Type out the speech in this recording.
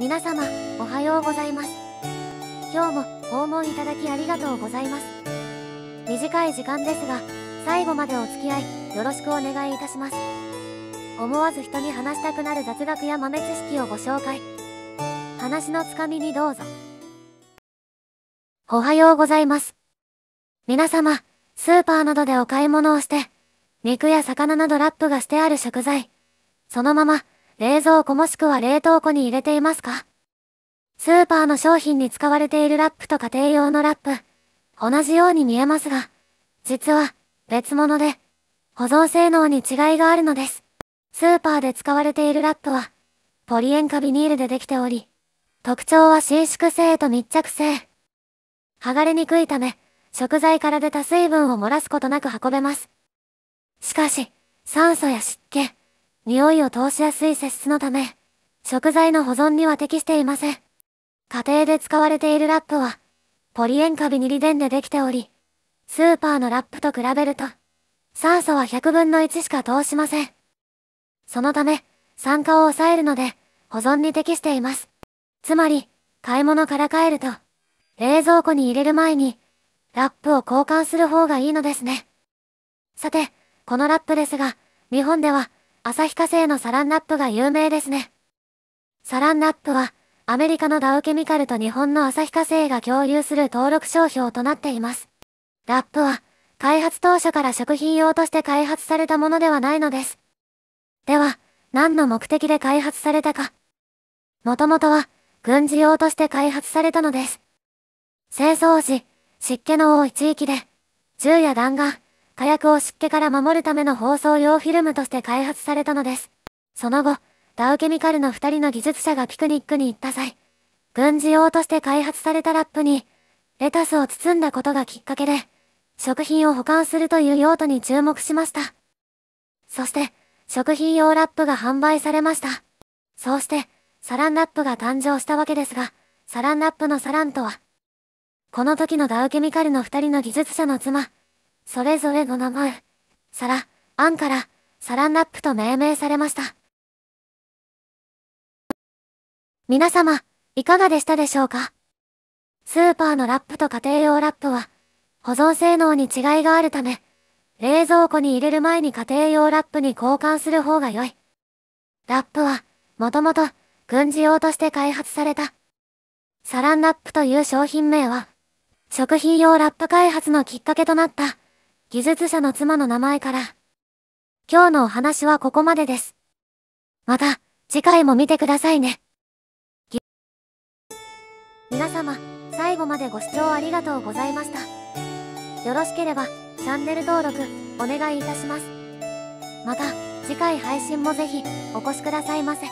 皆様、おはようございます。今日も訪問いただきありがとうございます。短い時間ですが、最後までお付き合い、よろしくお願いいたします。思わず人に話したくなる雑学や豆知識をご紹介。話のつかみにどうぞ。おはようございます。皆様、スーパーなどでお買い物をして、肉や魚などラップがしてある食材、そのまま、冷蔵庫もしくは冷凍庫に入れていますかスーパーの商品に使われているラップと家庭用のラップ、同じように見えますが、実は別物で、保存性能に違いがあるのです。スーパーで使われているラップは、ポリ塩化ビニールでできており、特徴は伸縮性と密着性。剥がれにくいため、食材から出た水分を漏らすことなく運べます。しかし、酸素や湿気、匂いを通しやすい性質のため、食材の保存には適していません。家庭で使われているラップは、ポリ塩化ビニリデンでできており、スーパーのラップと比べると、酸素は100分の1しか通しません。そのため、酸化を抑えるので、保存に適しています。つまり、買い物から帰ると、冷蔵庫に入れる前に、ラップを交換する方がいいのですね。さて、このラップですが、日本では、旭化成のサランラップが有名ですね。サランラップは、アメリカのダウケミカルと日本の旭化成が共有する登録商標となっています。ラップは、開発当初から食品用として開発されたものではないのです。では、何の目的で開発されたか。もともとは、軍事用として開発されたのです。清掃時、湿気の多い地域で、銃や弾丸、火薬を湿気から守るための包装用フィルムとして開発されたのです。その後、ダウケミカルの2人の技術者がピクニックに行った際、軍事用として開発されたラップに、レタスを包んだことがきっかけで、食品を保管するという用途に注目しました。そして、食品用ラップが販売されました。そうして、サランラップが誕生したわけですが、サランラップのサランとは、この時のダウケミカルの2人の技術者の妻、それぞれの名前、サラ、アンから、サランラップと命名されました。皆様、いかがでしたでしょうかスーパーのラップと家庭用ラップは、保存性能に違いがあるため、冷蔵庫に入れる前に家庭用ラップに交換する方が良い。ラップは、もともと、軍事用として開発された。サランラップという商品名は、食品用ラップ開発のきっかけとなった、技術者の妻の名前から。今日のお話はここまでです。また、次回も見てくださいね。皆様、最後までご視聴ありがとうございました。よろしければ、チャンネル登録、お願いいたします。また、次回配信もぜひ、お越しくださいませ。